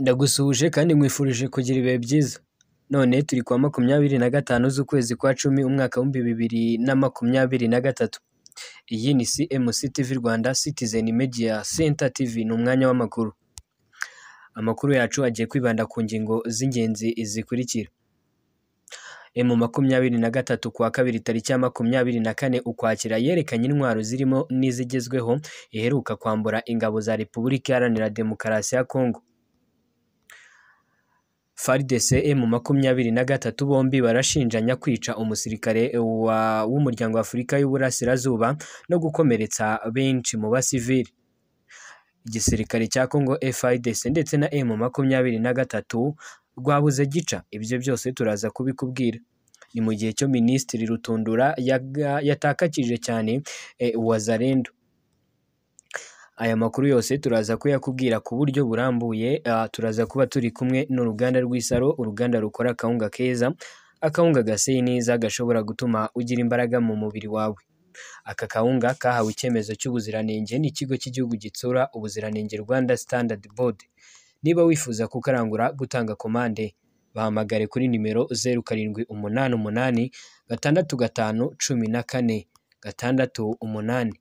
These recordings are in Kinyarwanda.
Ndagusuhuje kandi nkwifurije kugira ibihe byiza. None turi kuwa makumyabiri na gatanu z'ukwezi kwa cumi umwaka w'ibihumbi bibiri na makumyabiri na gatatu. Iyi ni CMC TV Rwanda Citizen Media Center TV, ni umwanya w'amakuru. Amakuru yacu agiye kwibanda ku ngingo z'ingenzi zikurikira. Emu makumyabiri na gatatu kwa kabiri tariki ya makumyabiri na kane Ukwakira yerekanye intwaro zirimo n'izigezweho iheruka kwambura ingabo za Repubulika Iharanira Demokarasi ya Kongo. FARDC makumyabiri na gatatu bombi barashinjanya kwica umusirikare w'umuryango wa Afurika y'Uburasirazuba no gukomeretsa benshi mu basivili igisirikare cya Congo FARDC ndetse na M makumyabiri na gatatu rwabuze gica ibyo byose turaza kubikubwira ni mu gihe cyo minisitiri Rutundura yatakakije cyane eh, wazarendo Aya makuru yose turaza kuyakubwira ku buryo burambuye, turaza kuba turi kumwe n'uruganda rw'Isaro, uruganda rukora akawunga keza, akawunga gaseye neza gashobora gutuma ugira imbaraga mu mubiri wawe. Aka kawunga kahawe icyemezo cy'ubuziranenge n'ikigo cy'igihugu gitsura ubuziranenge Rwanda Standard Board. Niba wifuza kukarangura, gutanga komande, bahamagare kuri nimero zeru karindwi umunani umunani, gatandatu gatanu cumi na kane, gatandatu umunani.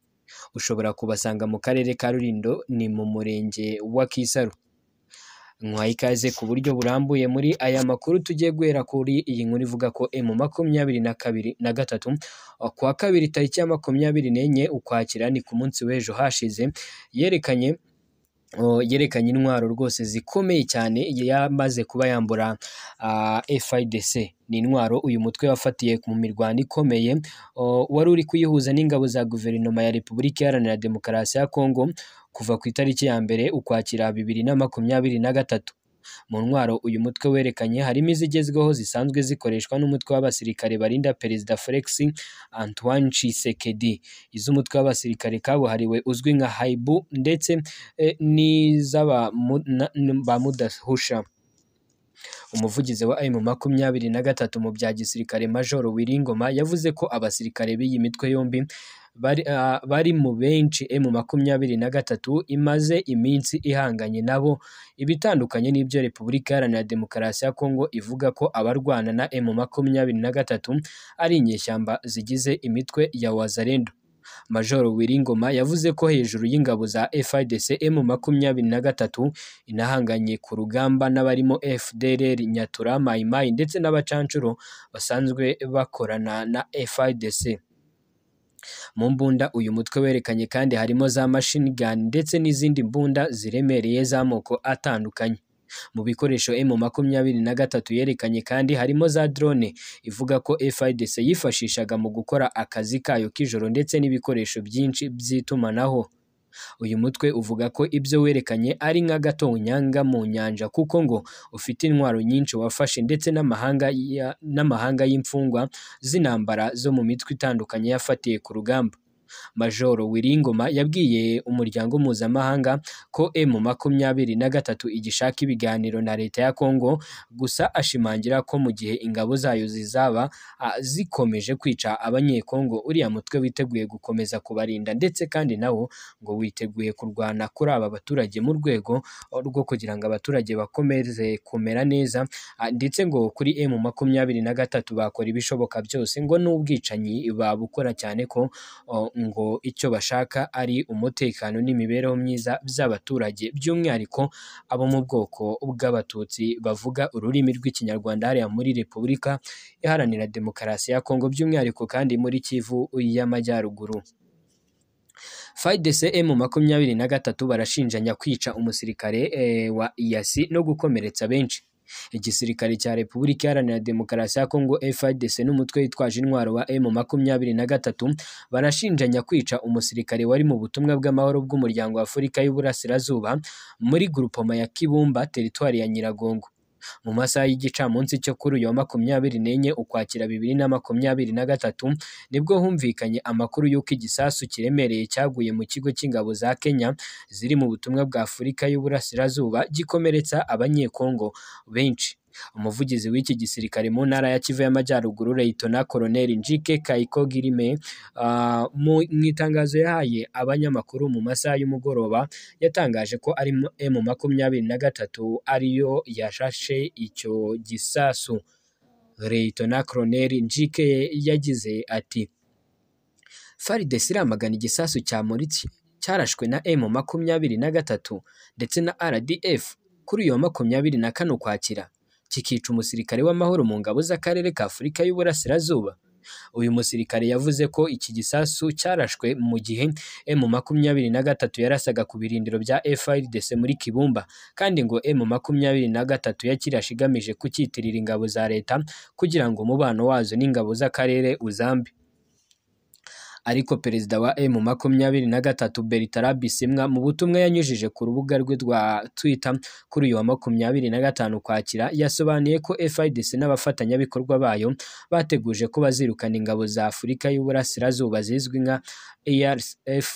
ushobora kubasanga mu karere ka Rulindo ni mu murenge wa Kisaro nkwaye ikaze ku buryo burambuye muri aya makuru tugiye guhera kuri iyi nkuru ivuga ko emu makumyabiri na kabiri na gatatu kuwa kabiri tariki ya makumyabiri n'enye ukwakira ni ku munsi w'ejo hashize yerekanye yerekanye intwaro rwose zikomeye cyane yamaze kuba yambura ah, FIDC ni intwaro uyu mutwe wafatiye mu mirwano ikomeye oh, wari uri kuyihuza n'ingabo za guverinoma ya repubulika iharanira demokarasi ya kongo kuva ku itariki ya mbere ukwakira bibiri na makumyabiri na gatatu Mu ntwaro uyu mutwe werekanye harimo izigezweho zisanzwe zikoreshwa n'umutwe w'abasirikare barinda Perezida Felix Antoine Tshisekedi. Iz'umutwe w'abasirikare kabuhariwe uzwi nka Haibu ndetse eh, n'iz'aba Mudahusha. Umuvugizi wa M makumyabiri na gatatu mu bya gisirikare Major Uwiringoma yavuze ko abasirikare b'iyi mitwe yombi Ah, bari mu benshi emu eh, makumyabiri na gatatu imaze iminsi ihanganye nabo ibitandukanye n'ibyo repubulika iharanira demokarasi ya kongo ivuga ko abarwana na emu makumyabiri na gatatu ari inyeshyamba zigize imitwe ya wazalendo majoro wiringoma yavuze ko hejuru y'ingabo za FIDC M makumyabiri na gatatu inahanganye ku rugamba n'abarimo FDLR Nyatura Mayimayi ndetse n'abacanshuro basanzwe bakorana na FIDC Mu mbunda uyu mutwe werekanye kandi harimo za machine gun ndetse n'izindi mbunda ziremereye z'amoko atandukanye. Mu bikoresho m gatatu yerekanye kandi harimo za drone ivuga ko FARDC yifashishaga mu gukora akazi kayo k'ijoro ndetse n'ibikoresho byinshi by'itumanaho. Uyu mutwe uvuga ko ibyo werekanye ari nk'agatonyanga mu nyanja kuko ngo ufite intwaro nyinshi wafashe ndetse n'amahanga y'imfungwa z'intambara zo mu mitwe itandukanye yafatiye ku rugamba. Majoro Wiringoma yabwiye umuryango mpuzamahanga ko emu makumyabiri na gatatu igishaka ibiganiro na leta ya Kongo gusa ashimangira ko mu gihe ingabo zayo zizaba zikomeje kwica abanyekongo uriya mutwe witeguye gukomeza kubarinda ndetse kandi nawo ngo witeguye kurwana kuri aba baturage mu rwego rwo kugira ngo abaturage bakomeze kumera neza ndetse ngo kuri emu makumyabiri na gatatu bakora ibishoboka byose ngo n'ubwicanyi babukora cyane ko ngo icyo bashaka ari umutekano n'imibereho myiza by'abaturage by'umwihariko abo mu bwoko bw'abatutsi bavuga ururimi rw'ikinyarwanda hariya muri repubulika iharanira demokarasi ya Kongo by'umwihariko kandi muri Kivu y'amajyaruguru. FARDC M makumyabiri na gatatu barashinjanya kwica umusirikare eh, wa EAC no gukomeretsa benshi Igisirikare cya Repubulika Iharanira Demokarasi ya Kongo FARDC n'umutwe witwaje intwaro wa M makumyabiri na gatatu barashinjanya kwica umusirikare wari mu butumwa bw'amahoro bw'Umuryango wa Afurika y'Uburasirazuba muri Grupoma ya Kibumba, teritwari ya Nyiragongo. mu masaha y'igicamunsi cyo kuri uyu wa makumyabiri n'enye ukwakira bibiri na makumyabiri na gatatu nibwo humvikanye amakuru y'uko igisasu kiremereye cyaguye mu kigo cy'ingabo za Kenya ziri mu butumwa bwa Afurika y'Uburasirazuba gikomeretsa abanyekongo benshi. Umuvugizi w'iki gisirikare mu ntara ya Kivu y'Amajyaruguru Leyitona Koloneli Njike Kayiko Girime ah, mu itangazo yahaye abanyamakuru mu masaha y'umugoroba yatangaje ko ari M eh, makumyabiri na gatatu ariyo yashashe icyo gisasu. Leyitona Koloneli Njike yagize ati Farides iramagana igisasu cya cyamuritse cyarashwe na eh, M makumyabiri na gatatu ndetse na RDF kuri iyo makumyabiri na kane Ukwakira kikica umusirikare w'amahoro mu ngabo z'akarere ka Afurika y'Uburasirazuba uyu musirikare yavuze ko iki gisasu cyarashwe mu gihe emu makumyabiri na gatatu yarasaga ku birindiro bya FARDC muri Kibumba kandi ngo emu makumyabiri na gatatu yakirashe igamije kucyitirira ingabo za leta kugira ngo umubano wazo n'ingabo z'akarere uzambe ariko perezida wa emu makumyabiri na gatatu Bertrand Bisimwa mu butumwa yanyujije ku rubuga rwe rwa Twitter kuri uyu wa makumyabiri na gatanu kwakira yasobanuye ko FIDC n'abafatanyabikorwa bayo bateguje ko bazirukana ingabo za Afurika y'Uburasirazuba zizwi nka ARF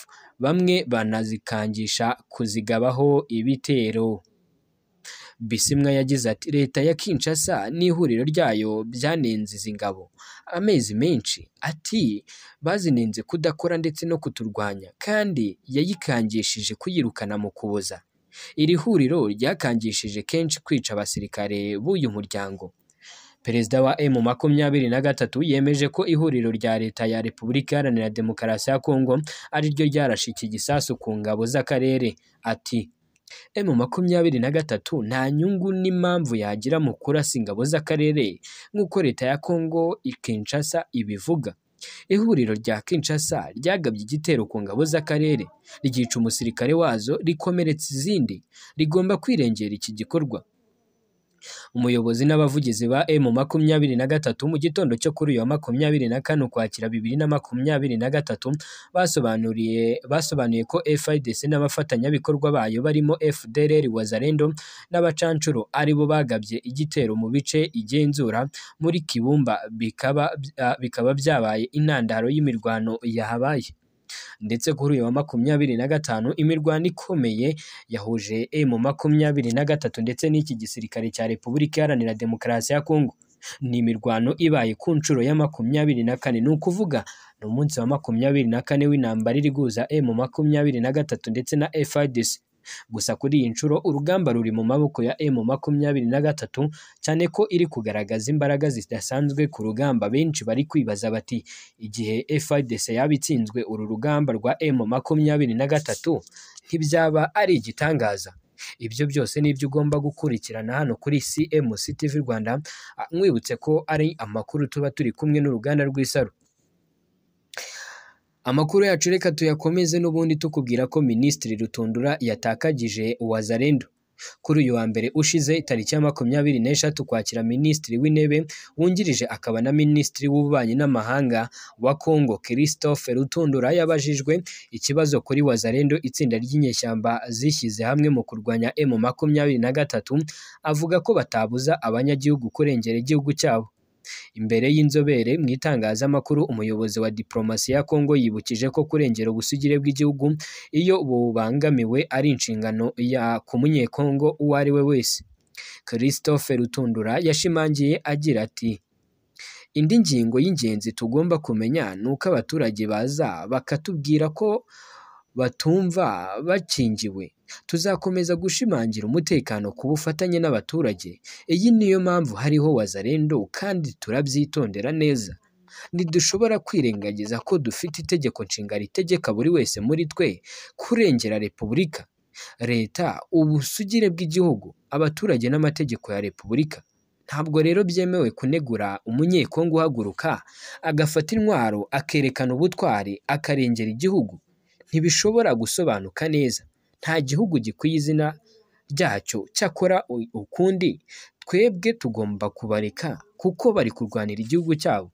bamwe banazikangisha kuzigabaho ibitero Bisimwa yagize ati leta ya Kinshasa n'ihuriro ryayo byanenze izi ngabo amezi menshi ati bazinenze kudakora ndetse no kuturwanya kandi yayikangishije kuyirukana mu kuboza iri huriro ryakangishije kenshi kwica abasirikare b'uyu muryango perezida wa emu makumyabiri na gatatu yemeje ko ihuriro rya leta ya repubulika iharanira demokarasi ya kongo ariryo ryarashe iki gisasu ku ngabo z'akarere ati emu makumyabiri na gatatu nta nyungu n'impamvu yagira mu kurasa ingabo z'akarere nk'uko leta ya Congo Kinshasa ibivuga ihuriro rya Kinshasa ryagabye igitero ku ngabo z'akarere ryica umusirikare wazo rikomeretsa izindi rigomba kwirengera iki gikorwa Umuyobozi n'abavugizi ba m gatatu mu gitondo cyo kuri uyu wa makumyabiri na kane Ukwakira bibiri na makumyabiri na gatatu, basobanuye ko FARDC n'abafatanyabikorwa bayo barimo FDLR Wazalendo n'abacanshuro aribo bagabye igitero mu bice igenzura muri Kibumba bikaba byabaye intandaro y'imirwano yahabaye. ndetse kuri uyu wa makumyabiri na gatanu imirwano ikomeye yahuje emu makumyabiri na gatatu ndetse n'iki gisirikare cya Repubulika Iharanira Demokarasi ya Kongo ni imirwano ibaye ku nshuro ya makumyabiri na kane ni ukuvuga ni umunsi wa makumyabiri na kane w'intambara iri guhuza emu makumyabiri na gatatu ndetse na FARDC Gusa kuri iyi nshuro urugamba ruri mu maboko ya M makumyabiri na gatatu, cyane ko iri kugaragaza imbaraga zidasanzwe ku rugamba benshi bari kwibaza bati igihe FARDC yaba itsinzwe uru rugamba rwa M makumyabiri na gatatu ntibyaba ari igitangaza. Ibyo byose ni ibyo ugomba gukurikirana hano kuri CMC TV Rwanda, nkwibutse ah, ko ari amakuru tuba turi kumwe n'uruganda rw'Isaro. Amakuru yacu reka tuyakomeze n'ubundi tukubwira ko Minisitiri Rutundura yatakagije Uwazalendo kuri uyu wa mbere ushize tariki ya makumyabiri n'eshatu kwakira minisitiri w'intebe wungirije akaba na minisitiri w'ububanyi n'amahanga wa Congo Christophe Rutundura yabajijwe ikibazo kuri Wazalendo itsinda ry'inyeshyamba zishyize hamwe mu kurwanya M makumyabiri na gatatu avuga ko batabuza abanyagihugu kurengera igihugu cyabo Imbere y'inzobere mu itangazamakuru, umuyobozi wa Diplomasi ya Congo yibukije ko kurengera ubusugire bw'igihugu iyo bubangamiwe ari inshingano ya ku uwo ari we wese. Christophe Rutundura yashimangiye agira ati “Indi ngingo y'ingenzi tugomba kumenya ni uko abaturage baza bakatubwira ko batumva bakingiwe tuzakomeza gushimangira umutekano ku bufatanye n'abaturage iyi niyo mpamvu hariho wazarendo kandi turabyitondera neza ntidushobora kwirengagiza ko dufite itegeko nshinga ritegeka buri wese muri twe kurengera repubulika leta ubusugire bw'igihugu abaturage n'amategeko ya repubulika ntabwo rero byemewe kunegura umunyekongo uhaguruka agafata intwaro akerekana ubutwari akarengera igihugu ntibishobora gusobanuka neza nta gihugu gikwiye izina ryacyo cyakora ukundi twebwe tugomba kubareka kuko bari kurwanira igihugu cyabo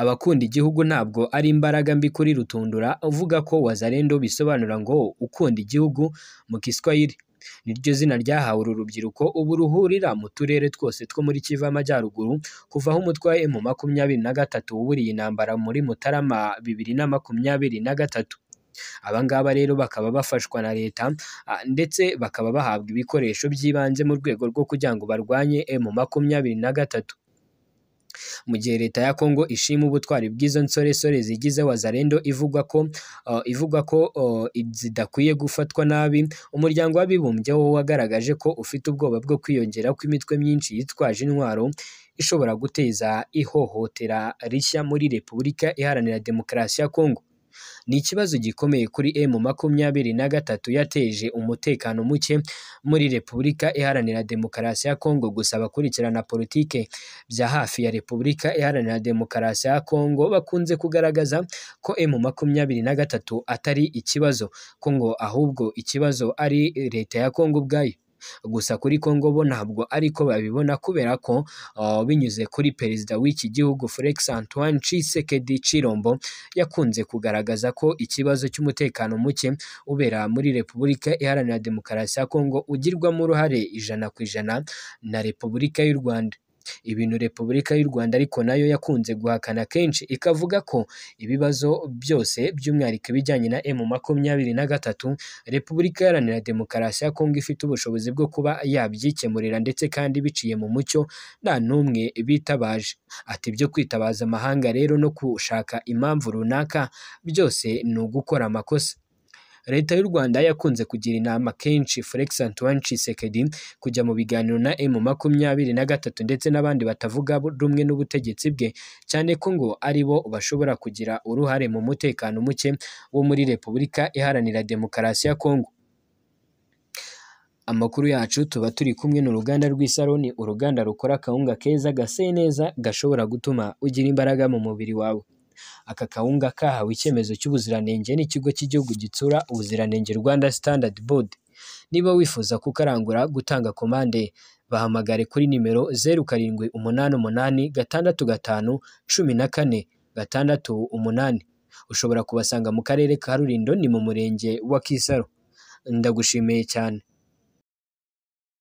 abakunda igihugu ntabwo ari imbaraga mbi kuri rutundura uvuga ko wazarendo bisobanura ngo ukunda igihugu mu giswahili niryo zina ryahawe uru rubyiruko ubu ruhurira mu turere twose two muri kivu y'amajyaruguru kuva aho umutwe mu makumyabiri na gatatu wuburiye intambara muri mutarama bibiri na makumyabiri na gatatu aba ngaba rero bakaba bafashwa na leta ndetse bakaba bahabwa ibikoresho by'ibanze mu rwego rwo kugira ngo barwanye emu makumyabiri na gatatu. Mu gihe leta ya Congo ishima ubutwari bw'izo nsoresore zigize wazarendo ivugwa ko ivugwa ko zidakwiye gufatwa nabi, umuryango w'abibumbye wo wagaragaje ko ufite ubwoba bwo kwiyongera kw'imitwe myinshi yitwaje intwaro ishobora guteza ihohotera rishya muri Repubulika Iharanira Demokarasi ya Congo. ni ikibazo gikomeye kuri M makumyabiri na gatatu yateje umutekano muke muri Repubulika Iharanira Demokarasi ya Kongo gusa abakurikirana politiki bya hafi ya Repubulika Iharanira Demokarasi ya Kongo bakunze kugaragaza ko M makumyabiri na gatatu atari ikibazo ko ngo ahubwo ikibazo ari leta ya Kongo ubwayo. gusa kuri Congo bo ntabwo ariko babibona kubera ko uh, binyuze kuri perezida w'iki gihugu Felix Antoine Tshisekedi Chilombo yakunze kugaragaza ko ikibazo cy'umutekano muke ubera muri Repubulika Iharanira Demokarasi ya Congo ugirwamo uruhare ijana ku ijana na Repubulika y'u Rwanda. ibintu Repubulika y'u Rwanda ariko nayo yakunze guhakana kenshi ikavuga ko ibibazo byose by'umwihariko ibijyanye na emu makumyabiri na gatatu Repubulika Iharanira Demokarasi ya Kongo ifite ubushobozi bwo kuba yabyikemurira ndetse kandi biciye mu mucyo nta n'umwe bitabaje, ati ibyo kwitabaza amahanga rero no gushaka impamvu runaka byose ni ugukora amakosa. leta y'u Rwanda yakunze kugira inama kenshi Felix Antoine Tshisekedi kujya mu biganiro na M makumyabiri na gatatu ndetse n'abandi batavuga rumwe n'ubutegetsi bwe cyane ko ngo ari bo bashobora kugira uruhare mu mutekano muke wo muri Repubulika Iharanira Demokarasi ya Kongo amakuru yacu tuba turi kumwe n'uruganda rw'isaroni uruganda rukora akawunga keza gaseye neza gashobora gutuma ugira imbaraga mu mubiri wawe Aka kawunga kahawe icyemezo cy'ubuziranenge n'ikigo cy'igihugu gitsura ubuziranenge Rwanda Standard Board. Niba wifuza kukarangura, gutanga komande bahamagare kuri nimero zeru karindwi umunani umunani gatandatu gatanu cumi na kane gatandatu umunani. Ushobora kubasanga mu karere ka Rulindo ni mu murenge wa Kisaro. Ndagushimiye cyane.